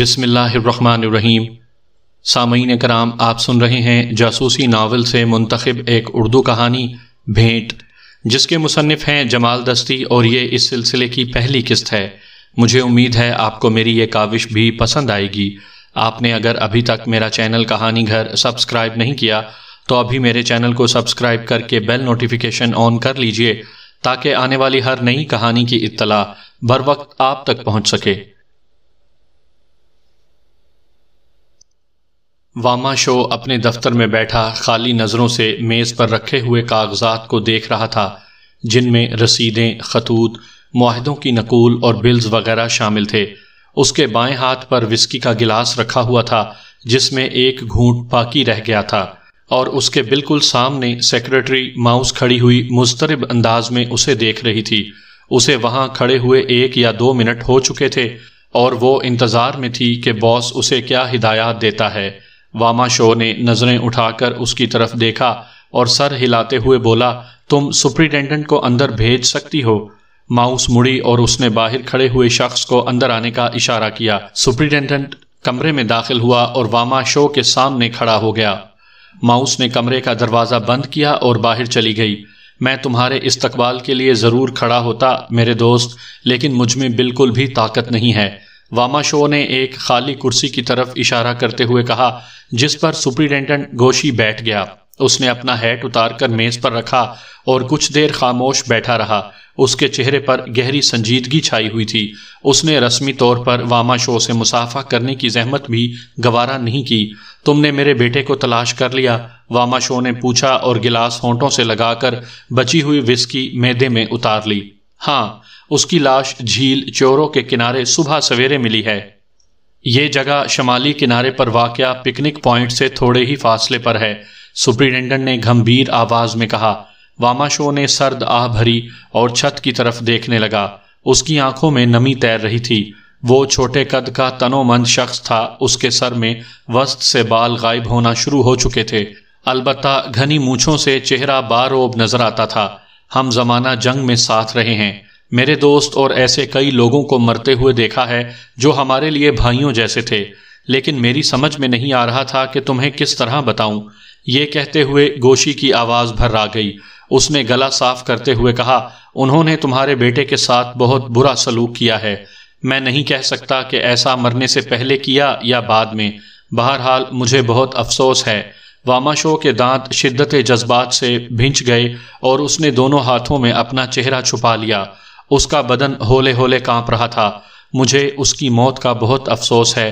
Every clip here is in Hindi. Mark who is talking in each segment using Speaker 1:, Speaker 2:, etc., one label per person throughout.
Speaker 1: बिसमीम सामीन कराम आप सुन रहे हैं जासूसी नावल से मुंतखब एक उर्दू कहानी भेंट जिसके मुसनफ़ हैं जमाल दस्ती और ये इस सिलसिले की पहली किस्त है मुझे उम्मीद है आपको मेरी ये काविश भी पसंद आएगी आपने अगर अभी तक मेरा चैनल कहानी घर सब्सक्राइब नहीं किया तो अभी मेरे चैनल को सब्सक्राइब करके बेल नोटिफिकेशन ऑन कर लीजिए ताकि आने वाली हर नई कहानी की इतला बर वक्त आप तक पहुँच सके वामाशो अपने दफ्तर में बैठा खाली नज़रों से मेज़ पर रखे हुए कागजात को देख रहा था जिनमें रसीदें खतूत माहदों की नकूल और बिल्स वगैरह शामिल थे उसके बाएं हाथ पर विस्की का गिलास रखा हुआ था जिसमें एक घूंट बाकी रह गया था और उसके बिल्कुल सामने सेक्रेटरी माउस खड़ी हुई मुस्तरब अंदाज में उसे देख रही थी उसे वहां खड़े हुए एक या दो मिनट हो चुके थे और वो इंतज़ार में थी कि बॉस उसे क्या हिदायत देता है वामा शो ने नजरें उठाकर उसकी तरफ देखा और सर हिलाते हुए बोला तुम सुप्रिटेंडेंट को अंदर भेज सकती हो माउस मुड़ी और उसने बाहर खड़े हुए शख्स को अंदर आने का इशारा किया सुप्रिटेंडेंट कमरे में दाखिल हुआ और वामा शो के सामने खड़ा हो गया माउस ने कमरे का दरवाज़ा बंद किया और बाहर चली गई मैं तुम्हारे इस्तकबाल के लिए ज़रूर खड़ा होता मेरे दोस्त लेकिन मुझ में बिल्कुल भी ताकत नहीं है वामाशो ने एक खाली कुर्सी की तरफ इशारा करते हुए कहा जिस पर सुप्रिटेंडेंट गोशी बैठ गया उसने अपना हैट उतारकर मेज पर रखा और कुछ देर खामोश बैठा रहा उसके चेहरे पर गहरी संजीदगी छाई हुई थी उसने रस्मी तौर पर वामा शो से मुसाफा करने की जहमत भी गवारा नहीं की तुमने मेरे बेटे को तलाश कर लिया वामा शो ने पूछा और गिलास होंठों से लगाकर बची हुई विस्की मैदे में उतार ली हाँ उसकी लाश झील चोरों के किनारे सुबह सवेरे मिली है ये जगह शमाली किनारे पर वाक़ पिकनिक पॉइंट से थोड़े ही फासले पर है सुप्रिटेंडेंट ने गंभीर आवाज में कहा वामाशो ने सर्द आह भरी और छत की तरफ देखने लगा उसकी आंखों में नमी तैर रही थी वो छोटे कद का तनोमंद शख्स था उसके सर में वस्त से बाल गायब होना शुरू हो चुके थे अलबत् घनी मूछों से चेहरा बारोब नजर आता था हम जमाना जंग में साथ रहे हैं मेरे दोस्त और ऐसे कई लोगों को मरते हुए देखा है जो हमारे लिए भाइयों जैसे थे लेकिन मेरी समझ में नहीं आ रहा था कि तुम्हें किस तरह बताऊं ये कहते हुए गोशी की आवाज भर आ गई उसने गला साफ करते हुए कहा उन्होंने तुम्हारे बेटे के साथ बहुत बुरा सलूक किया है मैं नहीं कह सकता कि ऐसा मरने से पहले किया या बाद में बहरहाल मुझे बहुत अफसोस है वामाशो के दांत शिद्दत जज्बात से भिंच गए और उसने दोनों हाथों में अपना चेहरा छुपा लिया उसका बदन होले होले कांप रहा था मुझे उसकी मौत का बहुत अफसोस है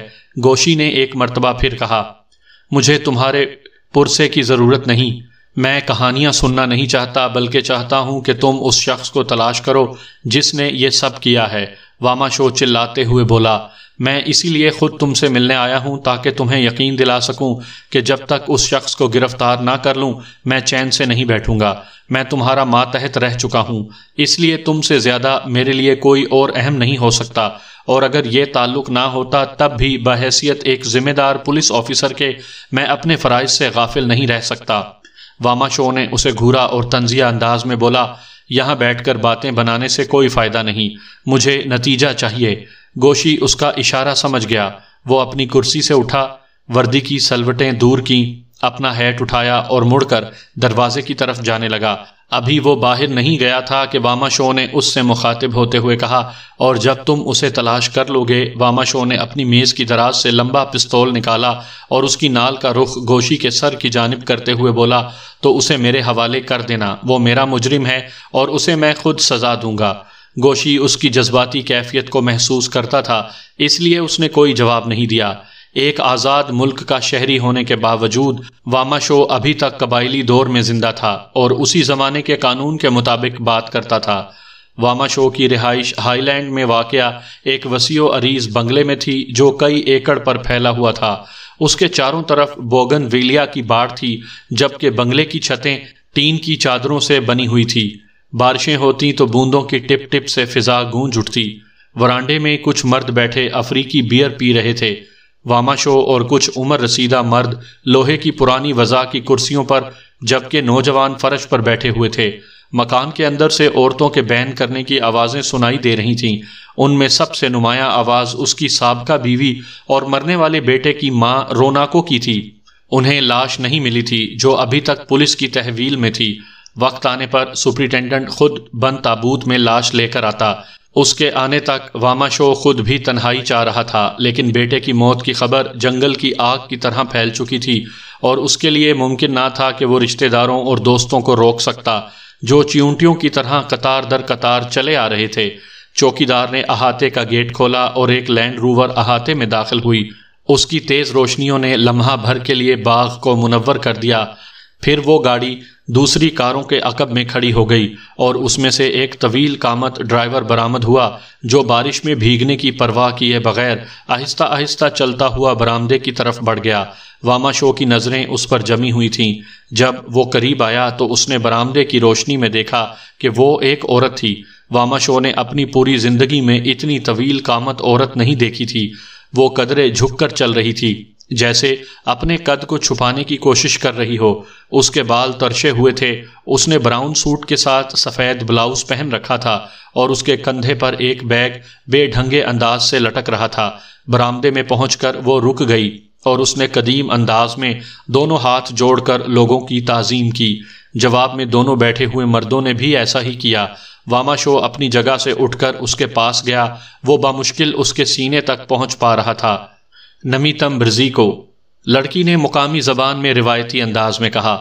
Speaker 1: गोशी ने एक मर्तबा फिर कहा मुझे तुम्हारे पुरसे की ज़रूरत नहीं मैं कहानियां सुनना नहीं चाहता बल्कि चाहता हूं कि तुम उस शख्स को तलाश करो जिसने ये सब किया है वामाशो चिल्लाते हुए बोला मैं इसीलिए खुद तुमसे मिलने आया हूं ताकि तुम्हें यकीन दिला सकूं कि जब तक उस शख्स को गिरफ्तार ना कर लूं मैं चैन से नहीं बैठूंगा मैं तुम्हारा मातहत रह चुका हूं इसलिए तुमसे ज़्यादा मेरे लिए कोई और अहम नहीं हो सकता और अगर ये ताल्लुक ना होता तब भी बहसियत एक ज़िम्मेदार पुलिस ऑफिसर के मैं अपने फ़राइज से गाफिल नहीं रह सकता वामाशो ने उसे घूरा और तंजिया अंदाज में बोला यहाँ बैठकर बातें बनाने से कोई फ़ायदा नहीं मुझे नतीजा चाहिए गोशी उसका इशारा समझ गया वो अपनी कुर्सी से उठा वर्दी की सलवटें दूर की अपना हैट उठाया और मुड़कर दरवाजे की तरफ जाने लगा अभी वो बाहर नहीं गया था कि वामाशो ने उससे मुखातिब होते हुए कहा और जब तुम उसे तलाश कर लोगे वामाशो ने अपनी मेज़ की दराज से लंबा पिस्तौल निकाला और उसकी नाल का रुख गोशी के सर की जानब करते हुए बोला तो उसे मेरे हवाले कर देना वो मेरा मुजरिम है और उसे मैं खुद सजा दूंगा गोशी उसकी जज्बाती कैफियत को महसूस करता था इसलिए उसने कोई जवाब नहीं दिया एक आज़ाद मुल्क का शहरी होने के बावजूद वामाशो अभी तक कबायली दौर में जिंदा था और उसी ज़माने के कानून के मुताबिक बात करता था वामाशो की रिहाइश हाईलैंड में वाक़ एक वसीओ अरीज बंगले में थी जो कई एकड़ पर फैला हुआ था उसके चारों तरफ बोगन वेलिया की बाढ़ थी जबकि बंगले की छतें टीन की चादरों से बनी हुई थी बारिशें होती तो बूंदों की टिप टिप से फिजा गूंज उठती वरांडे में कुछ मर्द बैठे अफ्रीकी बियर पी रहे थे वामाशो और कुछ उम्र रसीदा मर्द लोहे की पुरानी वज़ा की कुर्सियों पर जबकि नौजवान फर्श पर बैठे हुए थे मकान के अंदर से औरतों के बैन करने की आवाज़ें सुनाई दे रही थीं उनमें सबसे नुमाया आवाज़ उसकी सबका बीवी और मरने वाले बेटे की माँ रोनाको की थी उन्हें लाश नहीं मिली थी जो अभी तक पुलिस की तहवील में थी वक्त आने पर सुप्रिंटेंडेंट खुद बंद ताबूत में लाश लेकर आता उसके आने तक वामाशो खुद भी तन्हाई चाह रहा था लेकिन बेटे की मौत की खबर जंगल की आग की तरह फैल चुकी थी और उसके लिए मुमकिन ना था कि वो रिश्तेदारों और दोस्तों को रोक सकता जो च्यूंटियों की तरह कतार दर कतार चले आ रहे थे चौकीदार ने अहाते का गेट खोला और एक लैंड रूवर अहाते में दाखिल हुई उसकी तेज़ रोशनियों ने लम्हा भर के लिए बाघ को मुनवर कर दिया फिर वो गाड़ी दूसरी कारों के अकब में खड़ी हो गई और उसमें से एक तवील कामत ड्राइवर बरामद हुआ जो बारिश में भीगने की परवाह किए बगैर आहिस्ता आहिस्ता चलता हुआ बरामदे की तरफ बढ़ गया वामा शो की नज़रें उस पर जमी हुई थीं जब वो करीब आया तो उसने बरामदे की रोशनी में देखा कि वो एक औरत थी वामा शो ने अपनी पूरी ज़िंदगी में इतनी तवील कामत औरत नहीं देखी थी वो कदरे झुक कर चल रही थी जैसे अपने कद को छुपाने की कोशिश कर रही हो उसके बाल तरशे हुए थे उसने ब्राउन सूट के साथ सफ़ेद ब्लाउज पहन रखा था और उसके कंधे पर एक बैग बेढंगे अंदाज से लटक रहा था बरामदे में पहुंचकर वो रुक गई और उसने कदीम अंदाज में दोनों हाथ जोड़कर लोगों की ताजीम की जवाब में दोनों बैठे हुए मर्दों ने भी ऐसा ही किया वामाशो अपनी जगह से उठकर उसके पास गया वो बामुश्किल उसके सीने तक पहुंच पा रहा था नमीतम ब्रजी को लड़की ने मुकामी जबान में रिवायती अंदाज में कहा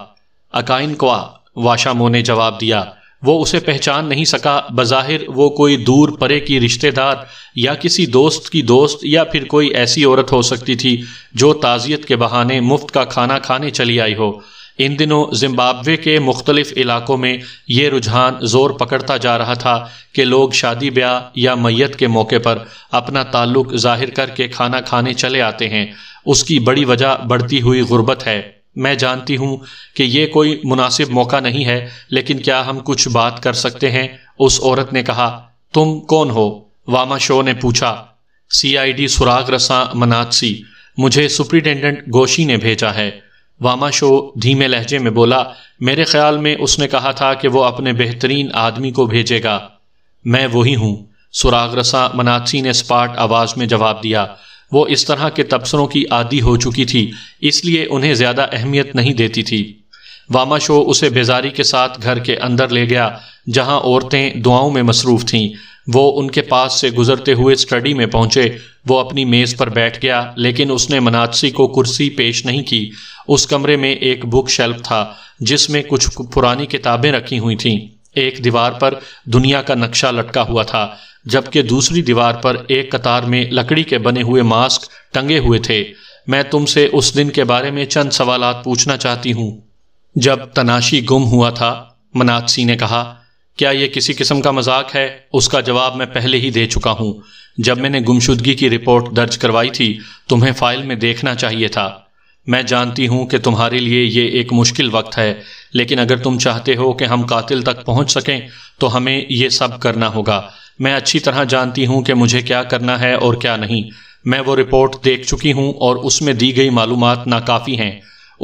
Speaker 1: अकाइन क्वा वाशामो ने जवाब दिया वो उसे पहचान नहीं सका बज़ाहिर वो कोई दूर परे की रिश्तेदार या किसी दोस्त की दोस्त या फिर कोई ऐसी औरत हो सकती थी जो ताज़ियत के बहाने मुफ्त का खाना खाने चली आई हो इन दिनों जिम्बाब्वे के मुख्तलिफ इलाकों में ये रुझान ज़ोर पकड़ता जा रहा था कि लोग शादी ब्याह या मैत के मौके पर अपना ताल्लुक जाहिर करके खाना खाने चले आते हैं उसकी बड़ी वजह बढ़ती हुई गुर्बत है मैं जानती हूँ कि यह कोई मुनासिब मौका नहीं है लेकिन क्या हम कुछ बात कर सकते हैं उस औरत ने कहा तुम कौन हो वामा शो ने पूछा सीआईडी सुराग रसा मनासी मुझे सुप्रिटेंडेंट गोशी ने भेजा है वामाशो धीमे लहजे में बोला मेरे ख्याल में उसने कहा था कि वो अपने बेहतरीन आदमी को भेजेगा मैं वही हूँ सुराग रसा मनाथी ने स्पाट आवाज में जवाब दिया वो इस तरह के तबसरों की आदि हो चुकी थी इसलिए उन्हें ज्यादा अहमियत नहीं देती थी वामा शो उसे बेजारी के साथ घर के अंदर ले गया जहां औरतें दुआओं में मसरूफ थीं वो उनके पास से गुजरते हुए स्टडी में पहुंचे वो अपनी मेज़ पर बैठ गया लेकिन उसने मनासी को कुर्सी पेश नहीं की उस कमरे में एक बुक शेल्फ था जिसमें कुछ पुरानी किताबें रखी हुई थीं एक दीवार पर दुनिया का नक्शा लटका हुआ था जबकि दूसरी दीवार पर एक कतार में लकड़ी के बने हुए मास्क टंगे हुए थे मैं तुमसे उस दिन के बारे में चंद सवाल पूछना चाहती हूँ जब तनाशी गुम हुआ था मनाथसी ने कहा क्या यह किसी किस्म का मजाक है उसका जवाब मैं पहले ही दे चुका हूँ जब मैंने गुमशुदगी की रिपोर्ट दर्ज करवाई थी तुम्हें फाइल में देखना चाहिए था मैं जानती हूं कि तुम्हारे लिए ये एक मुश्किल वक्त है लेकिन अगर तुम चाहते हो कि हम कातिल तक पहुंच सकें तो हमें ये सब करना होगा मैं अच्छी तरह जानती हूं कि मुझे क्या करना है और क्या नहीं मैं वो रिपोर्ट देख चुकी हूं और उसमें दी गई मालूम नाकाफ़ी हैं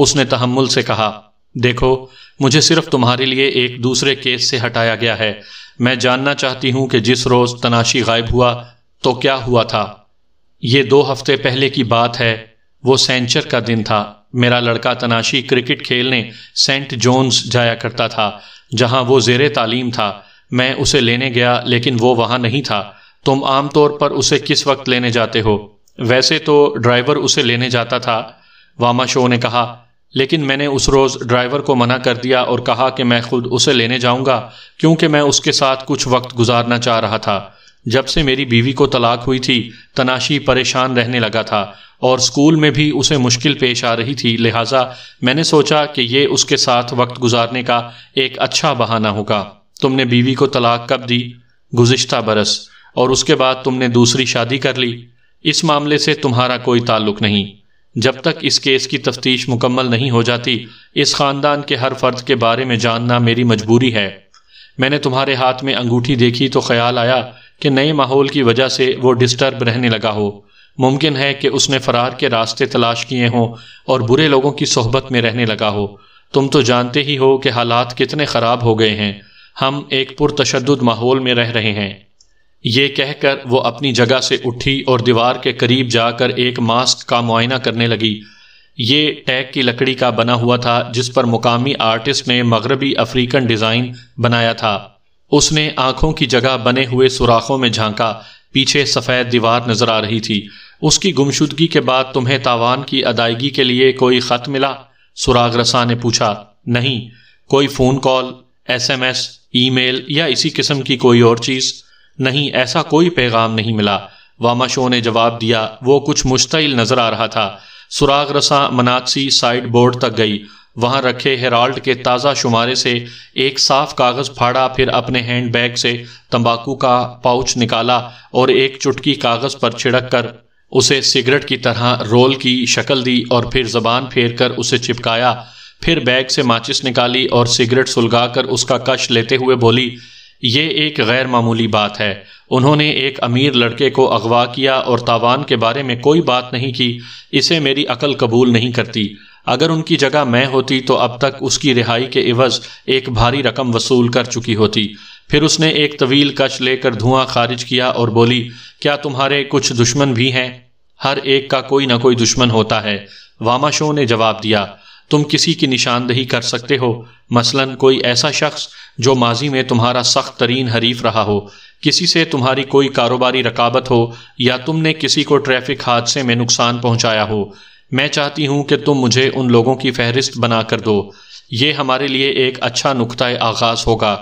Speaker 1: उसने तहमुल से कहा देखो मुझे सिर्फ तुम्हारे लिए एक दूसरे केस से हटाया गया है मैं जानना चाहती हूं कि जिस रोज़ तनाशी गायब हुआ तो क्या हुआ था ये दो हफ्ते पहले की बात है वो सेंचर का दिन था मेरा लड़का तनाशी क्रिकेट खेलने सेंट जोन्स जाया करता था जहां वो जेर तालीम था मैं उसे लेने गया लेकिन वो वहां नहीं था तुम आमतौर पर उसे किस वक्त लेने जाते हो वैसे तो ड्राइवर उसे लेने जाता था वामा शो ने कहा लेकिन मैंने उस रोज़ ड्राइवर को मना कर दिया और कहा कि मैं खुद उसे लेने जाऊंगा क्योंकि मैं उसके साथ कुछ वक्त गुजारना चाह रहा था जब से मेरी बीवी को तलाक हुई थी तनाशी परेशान रहने लगा था और स्कूल में भी उसे मुश्किल पेश आ रही थी लिहाजा मैंने सोचा कि ये उसके साथ वक्त गुजारने का एक अच्छा बहाना होगा तुमने बीवी को तलाक कब दी गुज्त बरस और उसके बाद तुमने दूसरी शादी कर ली इस मामले से तुम्हारा कोई ताल्लुक नहीं जब तक इस केस की तफ्तीश मुकम्मल नहीं हो जाती इस खानदान के हर फर्द के बारे में जानना मेरी मजबूरी है मैंने तुम्हारे हाथ में अंगूठी देखी तो ख्याल आया कि नए माहौल की वजह से वो डिस्टर्ब रहने लगा हो मुमकिन है कि उसने फरार के रास्ते तलाश किए हों और बुरे लोगों की सोहबत में रहने लगा हो तुम तो जानते ही हो कि हालात कितने ख़राब हो गए हैं हम एक पुरतशद माहौल में रह रहे हैं ये कहकर वो अपनी जगह से उठी और दीवार के करीब जाकर एक मास्क का मुआयना करने लगी ये टैग की लकड़ी का बना हुआ था जिस पर मुकामी आर्टिस्ट ने मगरबी अफ्रीकन डिज़ाइन बनाया था उसने आंखों की जगह बने हुए सुराखों में झांका पीछे सफ़ेद दीवार नजर आ रही थी उसकी गुमशुदगी के बाद तुम्हें तावान की अदायगी के लिए कोई ख़त मिला सुराग रसा ने पूछा नहीं कोई फ़ोन कॉल एसएमएस, ईमेल या इसी किस्म की कोई और चीज़ नहीं ऐसा कोई पैगाम नहीं मिला वामाशो ने जवाब दिया वो कुछ मुश्तिल नजर आ रहा था सुराग रसा मनाक्सी साइड बोर्ड तक गई वहां रखे हेराल्ड के ताज़ा शुमारे से एक साफ कागज़ फाड़ा फिर अपने हैंड बैग से तंबाकू का पाउच निकाला और एक चुटकी कागज़ पर छिड़क कर उसे सिगरेट की तरह रोल की शक्ल दी और फिर जबान फेर कर उसे चिपकाया फिर बैग से माचिस निकाली और सिगरेट सुलगा कर उसका कश लेते हुए बोली ये एक गैर मामूली बात है उन्होंने एक अमीर लड़के को अगवा किया और तावान के बारे में कोई बात नहीं की इसे मेरी अकल कबूल नहीं करती अगर उनकी जगह मैं होती तो अब तक उसकी रिहाई के इवज एक भारी रकम वसूल कर चुकी होती फिर उसने एक तवील कश लेकर धुआं खारिज किया और बोली क्या तुम्हारे कुछ दुश्मन भी हैं हर एक का कोई ना कोई दुश्मन होता है वामाशो ने जवाब दिया तुम किसी की निशानदेही कर सकते हो मसलन कोई ऐसा शख्स जो माजी में तुम्हारा सख्त तरीन हरीफ रहा हो किसी से तुम्हारी कोई कारोबारी रकाबत हो या तुमने किसी को ट्रैफिक हादसे में नुकसान पहुंचाया हो मैं चाहती हूं कि तुम मुझे उन लोगों की फहरिस्त बना कर दो ये हमारे लिए एक अच्छा नुकता आगाज होगा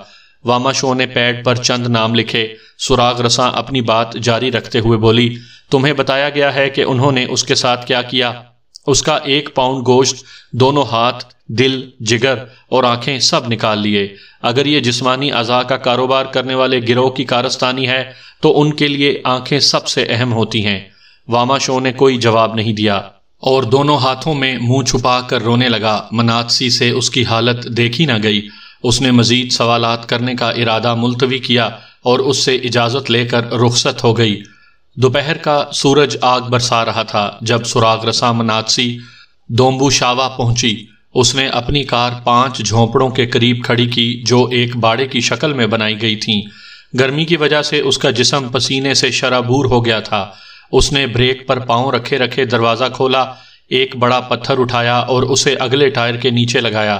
Speaker 1: वामा शो ने पैड पर चंद नाम लिखे सुराग रसा अपनी बात जारी रखते हुए बोली तुम्हें बताया गया है कि उन्होंने उसके साथ क्या किया उसका एक पाउंड गोश्त दोनों हाथ दिल जिगर और आंखें सब निकाल लिए अगर ये जिस्मानी अज़ा का कारोबार करने वाले गिरोह की कारस्तानी है तो उनके लिए आंखें सबसे अहम होती हैं वामा शो ने कोई जवाब नहीं दिया और दोनों हाथों में मुंह छुपा कर रोने लगा मनासी से उसकी हालत देखी ना गई उसने मजीद सवाल करने का इरादा मुलतवी किया और उससे इजाज़त लेकर रुखसत हो गई दोपहर का सूरज आग बरसा रहा था जब सुराग रसा मनातसी दोम्बू शावा पहुंची उसने अपनी कार पांच झोंपड़ों के करीब खड़ी की जो एक बाड़े की शक्ल में बनाई गई थी गर्मी की वजह से उसका जिसम पसीने से शराबूर हो गया था उसने ब्रेक पर पांव रखे रखे दरवाजा खोला एक बड़ा पत्थर उठाया और उसे अगले टायर के नीचे लगाया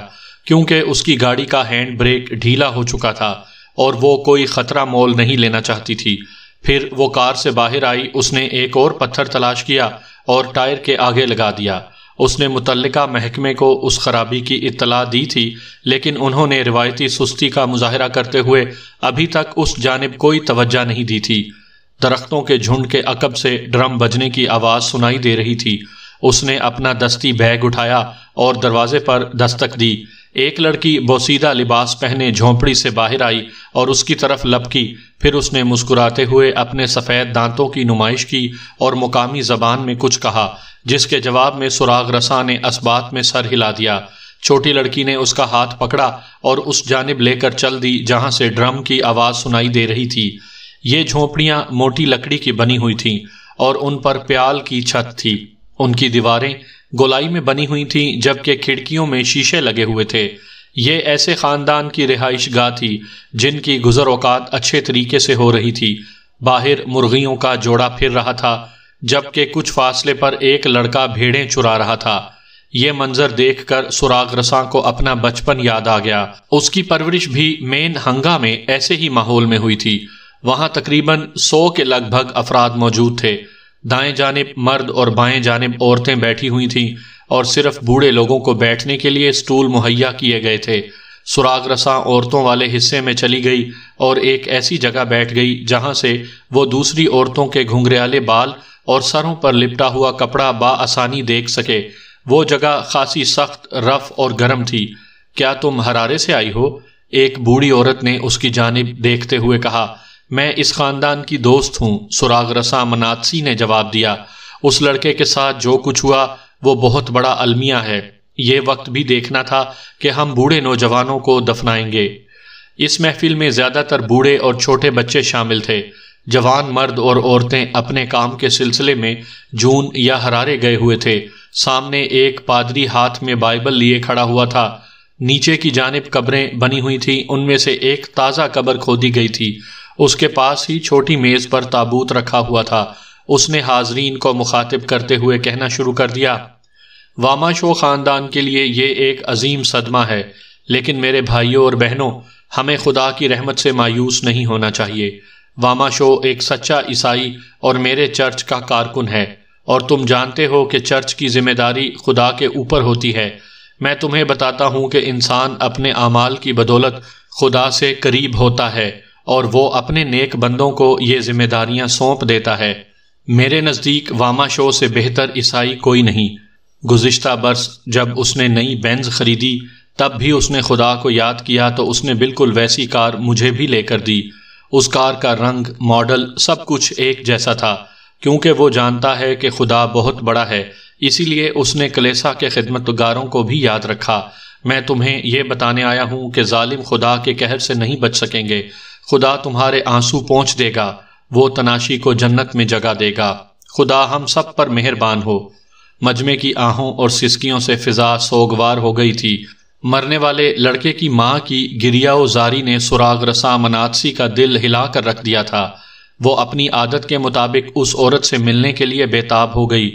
Speaker 1: क्योंकि उसकी गाड़ी का हैंड ब्रेक ढीला हो चुका था और वो कोई खतरा मोल नहीं लेना चाहती थी फिर वो कार से बाहर आई उसने एक और पत्थर तलाश किया और टायर के आगे लगा दिया उसने मुतलका महकमे को उस खराबी की इतला दी थी लेकिन उन्होंने रिवायती सुस्ती का मुजाहरा करते हुए अभी तक उस जानब कोई तवज्जा नहीं दी थी दरख्तों के झुंड के अकब से ड्रम बजने की आवाज सुनाई दे रही थी उसने अपना दस्ती बैग उठाया और दरवाजे पर दस्तक दी एक लड़की बोसीदा लिबास पहने झोंपड़ी से बाहर आई और उसकी तरफ लपकी फिर उसने मुस्कुराते हुए अपने सफ़ेद दांतों की नुमाइश की और मुकामी जबान में कुछ कहा जिसके जवाब में सुराग रसा ने असबात में सर हिला दिया छोटी लड़की ने उसका हाथ पकड़ा और उस जानब लेकर चल दी जहां से ड्रम की आवाज़ सुनाई दे रही थी ये झोपड़ियां मोटी लकड़ी की बनी हुई थीं और उन पर प्याल की छत थी उनकी दीवारें गोलाई में बनी हुई थीं जबकि खिड़कियों में शीशे लगे हुए थे ये ऐसे खानदान की रिहाइश गाह थी जिनकी गुजर अवकात अच्छे तरीके से हो रही थी बाहर मुर्गियों का जोड़ा फिर रहा था जबकि कुछ फासले पर एक लड़का भेड़ें चुरा रहा था ये मंजर देखकर सुराग रसा को अपना बचपन याद आ गया उसकी परवरिश भी मेन हंगा में ऐसे ही माहौल में हुई थी वहां तकरीबन सौ के लगभग अफराद मौजूद थे दाएं जानब मर्द और बाएं जानब औरतें बैठी हुई थीं और सिर्फ बूढ़े लोगों को बैठने के लिए स्टूल मुहैया किए गए थे सुराग रसा औरतों वाले हिस्से में चली गई और एक ऐसी जगह बैठ गई जहां से वो दूसरी औरतों के घुंघरेले बाल और सरों पर लिपटा हुआ कपड़ा बासानी देख सके वो जगह खासी सख्त रफ और गर्म थी क्या तुम हरारे से आई हो एक बूढ़ी औरत ने उसकी जानब देखते हुए कहा मैं इस खानदान की दोस्त हूँ सुराग रसा मनादसी ने जवाब दिया उस लड़के के साथ जो कुछ हुआ वो बहुत बड़ा अलमिया है ये वक्त भी देखना था कि हम बूढ़े नौजवानों को दफनाएंगे इस महफिल में ज्यादातर बूढ़े और छोटे बच्चे शामिल थे जवान मर्द और औरतें अपने काम के सिलसिले में जून या हरारे गए हुए थे सामने एक पादरी हाथ में बाइबल लिए खड़ा हुआ था नीचे की जानब कब्रें बनी हुई थी उनमें से एक ताज़ा कब्र खोदी गई थी उसके पास ही छोटी मेज पर ताबूत रखा हुआ था उसने हाजरीन को मुखातिब करते हुए कहना शुरू कर दिया वामा शो खानदान के लिए ये एक अजीम सदमा है लेकिन मेरे भाइयों और बहनों हमें खुदा की रहमत से मायूस नहीं होना चाहिए वामा शो एक सच्चा ईसाई और मेरे चर्च का कारकुन है और तुम जानते हो कि चर्च की जिम्मेदारी खुदा के ऊपर होती है मैं तुम्हें बताता हूँ कि इंसान अपने अमाल की बदौलत खुदा से करीब होता है और वो अपने नेक बंदों को ये जिम्मेदारियां सौंप देता है मेरे नज़दीक वामा शो से बेहतर ईसाई कोई नहीं गुज्त बरस जब उसने नई बेंज खरीदी तब भी उसने खुदा को याद किया तो उसने बिल्कुल वैसी कार मुझे भी लेकर दी उस कार का रंग मॉडल सब कुछ एक जैसा था क्योंकि वो जानता है कि खुदा बहुत बड़ा है इसीलिए उसने कलेसा के खिदमतगारों को भी याद रखा मैं तुम्हें यह बताने आया हूँ कि ालिम खुदा के कहर से नहीं बच सकेंगे खुदा तुम्हारे आंसू पहुंच देगा वो तनाशी को जन्नत में जगह देगा खुदा हम सब पर मेहरबान हो मजमे की आहों और सिसकियों से फिजा सोगवार हो गई थी मरने वाले लड़के की माँ की गिरिया जारी ने सुराग रसा मनासी का दिल हिला कर रख दिया था वो अपनी आदत के मुताबिक उस औरत से मिलने के लिए बेताब हो गई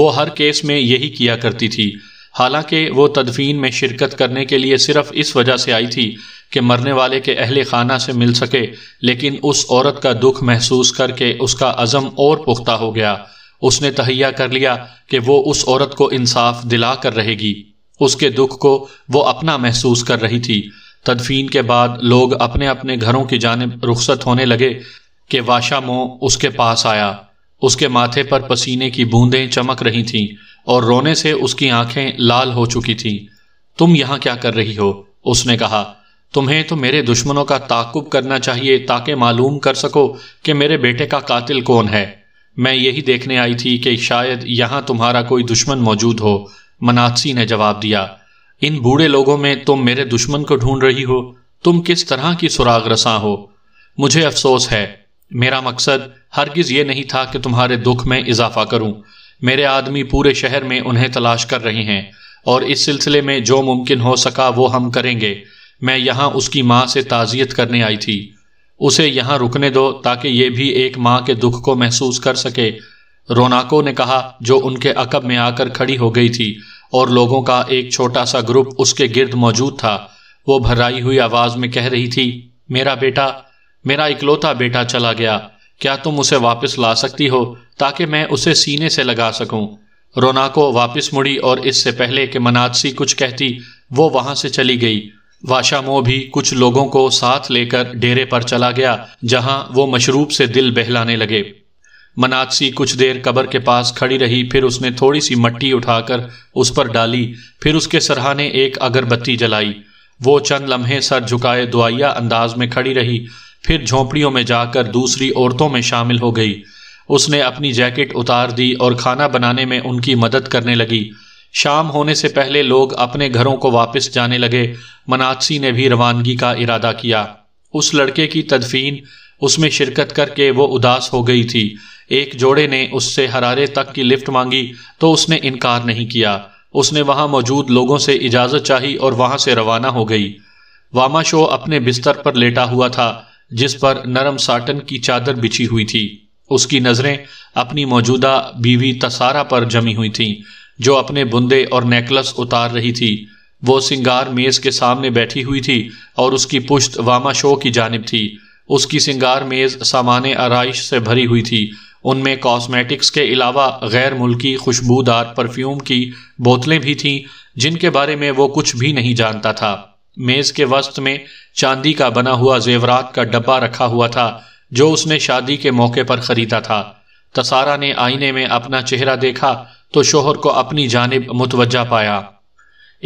Speaker 1: वो हर केस में यही किया करती थी हालांकि वो तदफीन में शिरकत करने के लिए सिर्फ इस वजह से आई थी कि मरने वाले के अहल खाना से मिल सके लेकिन उस औरत का दुख महसूस करके उसका अज़म और पुख्ता हो गया उसने तहैया कर लिया कि वो उस औरत को इंसाफ दिला कर रहेगी उसके दुख को वो अपना महसूस कर रही थी तदफीन के बाद लोग अपने अपने घरों की जानब रुख्सत होने लगे कि वाशा मो उसके पास आया उसके माथे पर पसीने की बूंदें चमक रही थीं और रोने से उसकी आंखें लाल हो चुकी थीं तुम यहां क्या कर रही हो उसने कहा तुम्हें तो मेरे दुश्मनों का ताकुब करना चाहिए ताकि मालूम कर सको कि मेरे बेटे का कातिल कौन है मैं यही देखने आई थी कि शायद यहां तुम्हारा कोई दुश्मन मौजूद हो मनासी ने जवाब दिया इन बूढ़े लोगों में तुम मेरे दुश्मन को ढूंढ रही हो तुम किस तरह की सुराग रसा हो मुझे अफसोस है मेरा मकसद हरगिज ये नहीं था कि तुम्हारे दुख में इजाफा करूं मेरे आदमी पूरे शहर में उन्हें तलाश कर रहे हैं और इस सिलसिले में जो मुमकिन हो सका वो हम करेंगे मैं यहाँ उसकी माँ से ताज़ियत करने आई थी उसे यहाँ रुकने दो ताकि ये भी एक माँ के दुख को महसूस कर सके रोनाको ने कहा जो उनके अकब में आकर खड़ी हो गई थी और लोगों का एक छोटा सा ग्रुप उसके गिर्द मौजूद था वो भराई हुई आवाज में कह रही थी मेरा बेटा मेरा इकलौता बेटा चला गया क्या तुम उसे वापस ला सकती हो ताकि मैं उसे सीने से लगा सकूं रोनाको वापस मुड़ी और इससे पहले कि मनादसी कुछ कहती वो वहां से चली गई वाशामो भी कुछ लोगों को साथ लेकर डेरे पर चला गया जहां वो मशरूब से दिल बहलाने लगे मनादसी कुछ देर कबर के पास खड़ी रही फिर उसने थोड़ी सी मट्टी उठाकर उस पर डाली फिर उसके सरहाने एक अगरबत्ती जलाई वो चंद लम्हे सर झुकाए दुआया अंदाज में खड़ी रही फिर झोंपड़ियों में जाकर दूसरी औरतों में शामिल हो गई उसने अपनी जैकेट उतार दी और खाना बनाने में उनकी मदद करने लगी शाम होने से पहले लोग अपने घरों को वापस जाने लगे मनाक्षी ने भी रवानगी का इरादा किया उस लड़के की तदफीन उसमें शिरकत करके वो उदास हो गई थी एक जोड़े ने उससे हरारे तक की लिफ्ट मांगी तो उसने इनकार नहीं किया उसने वहां मौजूद लोगों से इजाज़त चाही और वहां से रवाना हो गई वामा शो अपने बिस्तर पर लेटा हुआ था जिस पर नरम साटन की चादर बिछी हुई थी उसकी नजरें अपनी मौजूदा बीवी तसारा पर जमी हुई थीं जो अपने बुंदे और नेकलस उतार रही थी वो सिंगार मेज के सामने बैठी हुई थी और उसकी पुश्त वामा शो की जानब थी उसकी सिंगार मेज सामान आरइश से भरी हुई थी उनमें कॉस्मेटिक्स के अलावा गैर मुल्की खुशबूदार परफ्यूम की बोतलें भी थीं जिनके बारे में वो कुछ भी नहीं जानता था मेज के वस्त में चांदी का बना हुआ जेवरात का डब्बा रखा हुआ था जो उसने शादी के मौके पर खरीदा था तसारा ने आईने में अपना चेहरा देखा तो शोहर को अपनी जानब मुतवजा पाया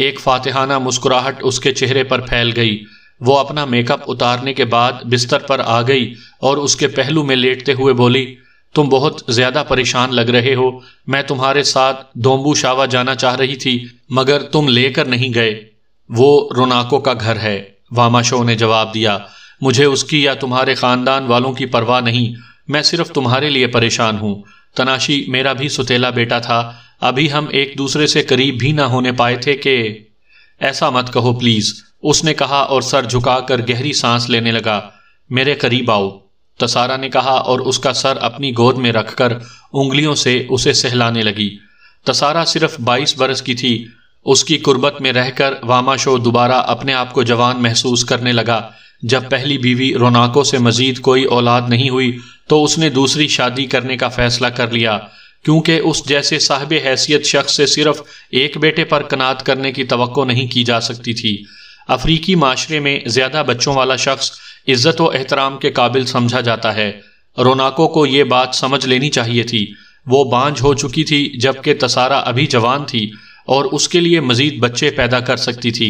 Speaker 1: एक फातिहाना मुस्कुराहट उसके चेहरे पर फैल गई वो अपना मेकअप उतारने के बाद बिस्तर पर आ गई और उसके पहलू में लेटते हुए बोली तुम बहुत ज्यादा परेशान लग रहे हो मैं तुम्हारे साथ दोम्बू शावा जाना चाह रही थी मगर तुम लेकर नहीं गए वो रोनाको का घर है वामाशो ने जवाब दिया मुझे उसकी या तुम्हारे खानदान वालों की परवाह नहीं मैं सिर्फ तुम्हारे लिए परेशान हूँ तनाशी मेरा भी सुतेला बेटा था अभी हम एक दूसरे से करीब भी ना होने पाए थे कि ऐसा मत कहो प्लीज उसने कहा और सर झुकाकर गहरी सांस लेने लगा मेरे करीब आओ तसारा ने कहा और उसका सर अपनी गोद में रखकर उंगलियों से उसे सहलाने लगी तसारा सिर्फ 22 बरस की थी उसकी कुर्बत में रहकर वामाशो दोबारा अपने आप को जवान महसूस करने लगा जब पहली बीवी रोनाको से मजीद कोई औलाद नहीं हुई तो उसने दूसरी शादी करने का फैसला कर लिया क्योंकि उस जैसे साहब हैसियत शख्स से सिर्फ एक बेटे पर कनात करने की तो नहीं की जा सकती थी अफ्रीकी माशरे में ज़्यादा बच्चों वाला शख्स इज़्ज़त व एहतराम के काबिल समझा जाता है रोनाको को ये बात समझ लेनी चाहिए थी वो बांझ हो चुकी थी जबकि तसारा अभी जवान थी और उसके लिए मजीद बच्चे पैदा कर सकती थी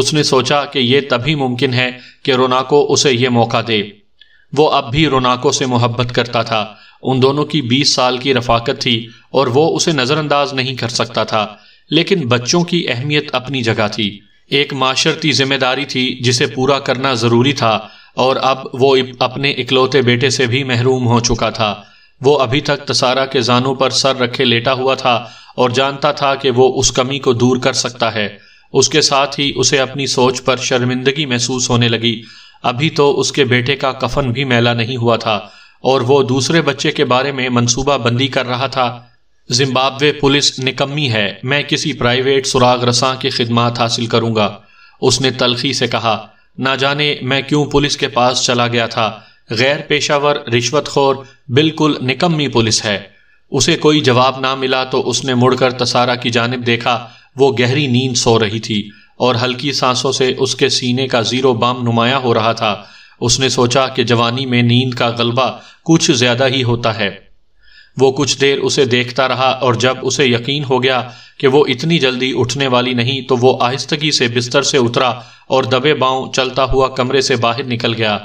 Speaker 1: उसने सोचा कि यह तभी मुमकिन है कि रोनाको उसे यह मौका दे वो अब भी रोनाको से मोहब्बत करता था उन दोनों की 20 साल की रफाकत थी और वो उसे नज़रअंदाज नहीं कर सकता था लेकिन बच्चों की अहमियत अपनी जगह थी एक माशरती जिम्मेदारी थी जिसे पूरा करना ज़रूरी था और अब वो अपने इकलौते बेटे से भी महरूम हो चुका था वो अभी तक तसारा के जानों पर सर रखे लेटा हुआ था और जानता था कि वो उस कमी को दूर कर सकता है उसके साथ ही उसे अपनी सोच पर शर्मिंदगी महसूस होने लगी अभी तो उसके बेटे का कफन भी मैला नहीं हुआ था और वो दूसरे बच्चे के बारे में मनसूबा बंदी कर रहा था जिम्बाब्वे पुलिस निकम्मी है मैं किसी प्राइवेट सुराग रसा की खिदमत हासिल करूंगा उसने तलखी से कहा ना जाने मैं क्यों पुलिस के पास चला गया था गैर पेशावर रिश्वतखोर बिल्कुल निकम्मी पुलिस है उसे कोई जवाब ना मिला तो उसने मुड़कर तसारा की जानब देखा वो गहरी नींद सो रही थी और हल्की सांसों से उसके सीने का जीरो बम नुमाया हो रहा था उसने सोचा कि जवानी में नींद का गलबा कुछ ज्यादा ही होता है वो कुछ देर उसे देखता रहा और जब उसे यकीन हो गया कि वो इतनी जल्दी उठने वाली नहीं तो वो आहिस्तगी से बिस्तर से उतरा और दबे बाँव चलता हुआ कमरे से बाहर निकल गया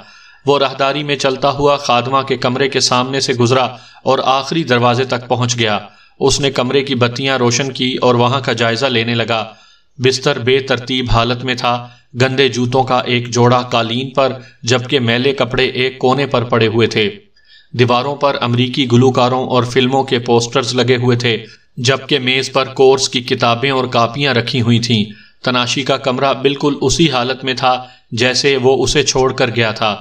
Speaker 1: वो राहदारी में चलता हुआ खादमा के कमरे के सामने से गुजरा और आखिरी दरवाजे तक पहुंच गया उसने कमरे की बत्तियां रोशन की और वहां का जायजा लेने लगा बिस्तर बेतरतीब हालत में था गंदे जूतों का एक जोड़ा कालीन पर जबकि मैले कपड़े एक कोने पर पड़े हुए थे दीवारों पर अमरीकी गुलूकारों और फिल्मों के पोस्टर्स लगे हुए थे जबकि मेज पर कोर्स की किताबें और कापियां रखी हुई थीं तनाशी का कमरा बिल्कुल उसी हालत में था जैसे वो उसे छोड़कर गया था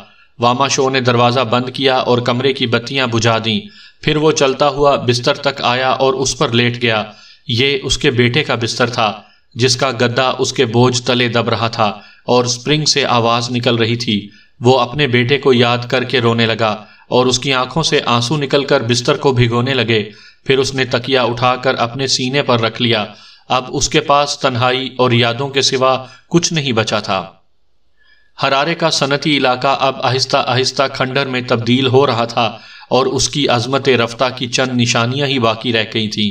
Speaker 1: वामाशो ने दरवाज़ा बंद किया और कमरे की बत्तियां बुझा दी फिर वो चलता हुआ बिस्तर तक आया और उस पर लेट गया ये उसके बेटे का बिस्तर था जिसका गद्दा उसके बोझ तले दब रहा था और स्प्रिंग से आवाज़ निकल रही थी वो अपने बेटे को याद करके रोने लगा और उसकी आंखों से आंसू निकलकर बिस्तर को भिगोने लगे फिर उसने तकिया उठाकर अपने सीने पर रख लिया अब उसके पास तन्हाई और यादों के सिवा कुछ नहीं बचा था हरारे का सनती इलाका अब आहिस्ता आहिस्ता खंडर में तब्दील हो रहा था और उसकी अजमत रफ्ता की चंद निशानियां ही बाकी रह गई थीं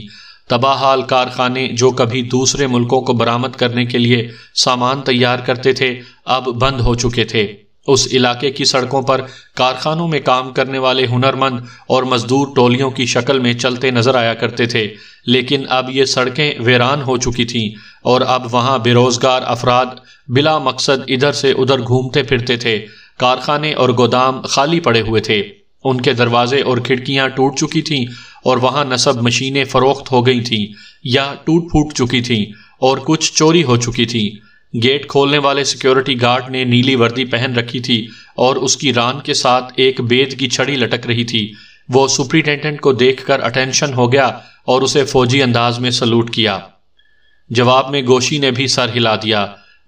Speaker 1: तबाहाल कारखाने जो कभी दूसरे मुल्कों को बरामद करने के लिए सामान तैयार करते थे अब बंद हो चुके थे उस इलाके की सड़कों पर कारखानों में काम करने वाले हुनरमंद और मजदूर टोलियों की शक्ल में चलते नजर आया करते थे लेकिन अब ये सड़कें वीरान हो चुकी थीं और अब वहाँ बेरोजगार अफराद बिला मकसद इधर से उधर घूमते फिरते थे कारखाने और गोदाम खाली पड़े हुए थे उनके दरवाजे और खिड़कियां टूट चुकी थीं और वहां नसब मशीनें फरोख्त हो गई थीं या टूट फूट चुकी थीं और कुछ चोरी हो चुकी थीं गेट खोलने वाले सिक्योरिटी गार्ड ने नीली वर्दी पहन रखी थी और उसकी रान के साथ एक बेद की छड़ी लटक रही थी वो सुप्रिंटेंडेंट को देखकर अटेंशन हो गया और उसे फौजी अंदाज में सलूट किया जवाब में गोशी ने भी सर हिला दिया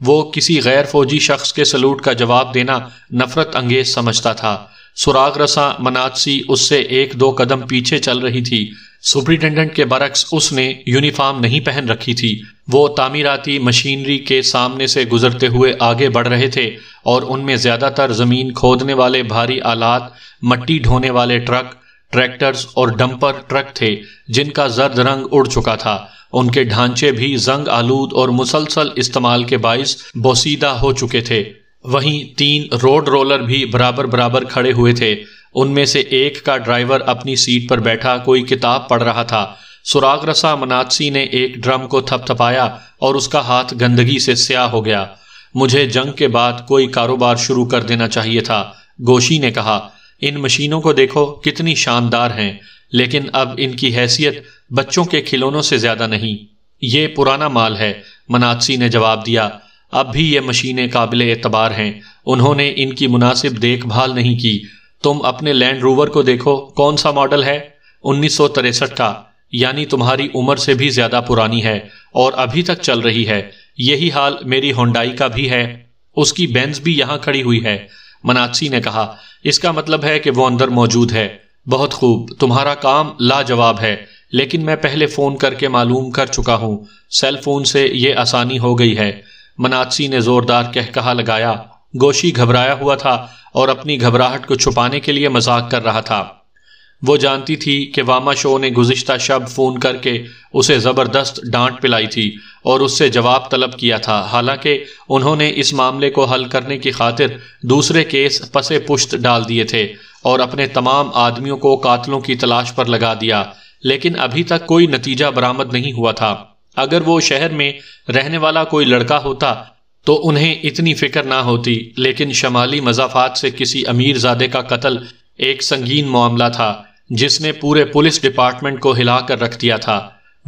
Speaker 1: वो किसी गैर फौजी शख्स के सलूट का जवाब देना नफरत अंगेज समझता था सुराग रसा मनासी उससे एक दो कदम पीछे चल रही थी सुपरिटेंडेंट के बरक्स उसने यूनिफॉर्म नहीं पहन रखी थी वो तामीराती मशीनरी के सामने से गुजरते हुए आगे बढ़ रहे थे और उनमें ज़्यादातर ज़मीन खोदने वाले भारी आलात मट्टी ढोने वाले ट्रक ट्रैक्टर्स और डंपर ट्रक थे जिनका जर्द रंग उड़ चुका था उनके ढांचे भी जंग आलूद और मुसलसल इस्तेमाल के बायस बोसीदा हो चुके थे वहीं तीन रोड रोलर भी बराबर बराबर खड़े हुए थे उनमें से एक का ड्राइवर अपनी सीट पर बैठा कोई किताब पढ़ रहा था सुराग रसा मनादसी ने एक ड्रम को थपथपाया और उसका हाथ गंदगी से स्याह हो गया मुझे जंग के बाद कोई कारोबार शुरू कर देना चाहिए था गोशी ने कहा इन मशीनों को देखो कितनी शानदार हैं लेकिन अब इनकी हैसियत बच्चों के खिलौनों से ज्यादा नहीं ये पुराना माल है मनासी ने जवाब दिया अब भी ये मशीनें काबिल एतबार हैं उन्होंने इनकी मुनासिब देखभाल नहीं की तुम अपने लैंड रूवर को देखो कौन सा मॉडल है उन्नीस का यानी तुम्हारी उम्र से भी ज्यादा पुरानी है और अभी तक चल रही है यही हाल मेरी होंडाई का भी है उसकी बेंज भी यहां खड़ी हुई है मनाक्षी ने कहा इसका मतलब है कि वो अंदर मौजूद है बहुत खूब तुम्हारा काम लाजवाब है लेकिन मैं पहले फोन करके मालूम कर चुका हूं सेल फोन से ये आसानी हो गई है मनासी ने जोरदार कह कहा लगाया गोशी घबराया हुआ था और अपनी घबराहट को छुपाने के लिए मजाक कर रहा था वो जानती थी कि वामा शो ने गुजशत शब फ़ोन करके उसे ज़बरदस्त डांट पिलाई थी और उससे जवाब तलब किया था हालांकि उन्होंने इस मामले को हल करने की खातिर दूसरे केस पसे पुश्त डाल दिए थे और अपने तमाम आदमियों को कातलों की तलाश पर लगा दिया लेकिन अभी तक कोई नतीजा बरामद नहीं हुआ था अगर वो शहर में रहने वाला कोई लड़का होता तो उन्हें इतनी फिक्र ना होती लेकिन शमाली मजाफात से किसी अमीर जादे का कत्ल एक संगीन मामला था जिसने पूरे पुलिस डिपार्टमेंट को हिला कर रख दिया था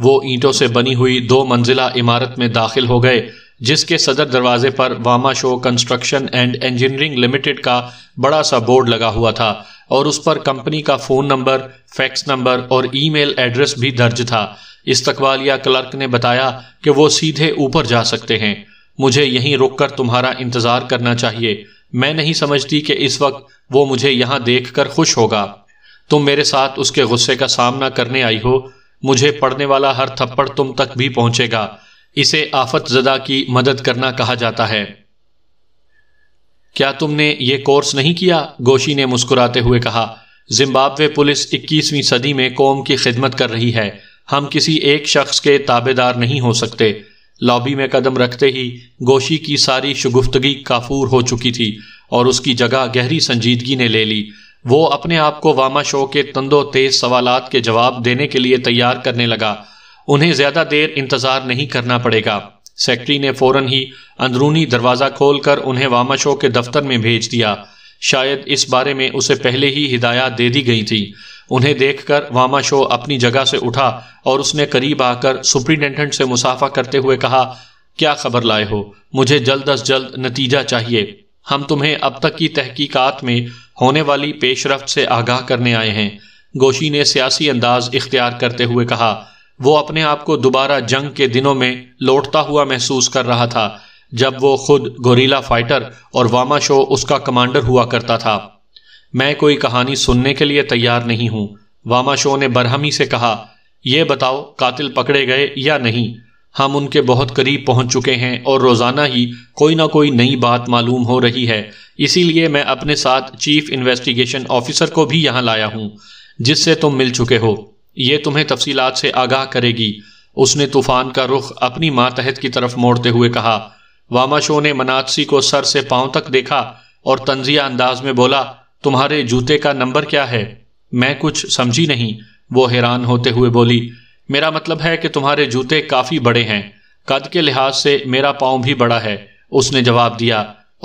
Speaker 1: वो ईंटों से बनी हुई दो मंजिला इमारत में दाखिल हो गए जिसके सदर दरवाजे पर वामा शो कंस्ट्रक्शन एंड इंजीनियरिंग लिमिटेड का बड़ा सा बोर्ड लगा हुआ था और उस पर कंपनी का फ़ोन नंबर फैक्स नंबर और ईमेल एड्रेस भी दर्ज था इस्तकबालिया क्लर्क ने बताया कि वो सीधे ऊपर जा सकते हैं मुझे यहीं रुककर तुम्हारा इंतजार करना चाहिए मैं नहीं समझती कि इस वक्त वो मुझे यहाँ देख कर खुश होगा तुम मेरे साथ उसके गुस्से का सामना करने आई हो मुझे पड़ने वाला हर थप्पड़ तुम तक भी पहुंचेगा इसे आफत जदा की मदद करना कहा जाता है क्या तुमने ये कोर्स नहीं किया गोशी ने मुस्कुराते हुए कहा जिम्बाब्वे पुलिस 21वीं सदी में कौम की खिदमत कर रही है हम किसी एक शख्स के ताबेदार नहीं हो सकते लॉबी में कदम रखते ही गोशी की सारी शगुफ्तगी काफूर हो चुकी थी और उसकी जगह गहरी संजीदगी ने ले ली वो अपने आप को वामा शो के तंदो तेज सवाल के जवाब देने के लिए तैयार करने लगा उन्हें ज्यादा देर इंतजार नहीं करना पड़ेगा सेक्रेटरी ने फौरन ही अंदरूनी दरवाजा खोलकर उन्हें वामा शो के दफ्तर में भेज दिया शायद इस बारे में उसे पहले ही हिदायत दे दी गई थी उन्हें देखकर वामा शो अपनी जगह से उठा और उसने करीब आकर सुप्रिंटेंडेंट से मुसाफा करते हुए कहा क्या खबर लाए हो मुझे जल्द अज जल्द नतीजा चाहिए हम तुम्हें अब तक की तहकीकात में होने वाली पेशरफ से आगाह करने आए हैं गोशी ने सियासी अंदाज इख्तियार करते हुए कहा वो अपने आप को दोबारा जंग के दिनों में लौटता हुआ महसूस कर रहा था जब वो खुद गोरीला फाइटर और वामा शो उसका कमांडर हुआ करता था मैं कोई कहानी सुनने के लिए तैयार नहीं हूं वामाशो ने बरहमी से कहा यह बताओ कातिल पकड़े गए या नहीं हम उनके बहुत करीब पहुंच चुके हैं और रोज़ाना ही कोई ना कोई नई बात मालूम हो रही है इसीलिए मैं अपने साथ चीफ इन्वेस्टिगेशन ऑफिसर को भी यहाँ लाया हूं जिससे तुम मिल चुके हो यह तुम्हें तफसीलात से आगाह करेगी उसने तूफान का रुख अपनी मातहत की तरफ मोड़ते हुए कहा वामाशो ने मनासी को सर से पांव तक देखा और तंजिया अंदाज में बोला तुम्हारे जूते का नंबर क्या है मैं कुछ समझी नहीं वो हैरान होते हुए बोली मेरा मतलब है कि तुम्हारे जूते काफ़ी बड़े हैं कद के लिहाज से मेरा पाँव भी बड़ा है उसने जवाब दिया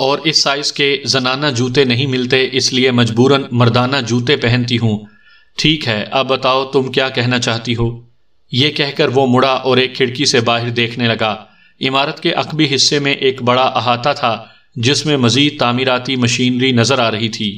Speaker 1: और इस साइज़ के जनाना जूते नहीं मिलते इसलिए मजबूरन मर्दाना जूते पहनती हूँ ठीक है अब बताओ तुम क्या कहना चाहती हो ये कहकर वो मुड़ा और एक खिड़की से बाहर देखने लगा इमारत के अकबी हिस्से में एक बड़ा अहाता था जिसमें मजीद तामीराती मशीनरी नजर आ रही थी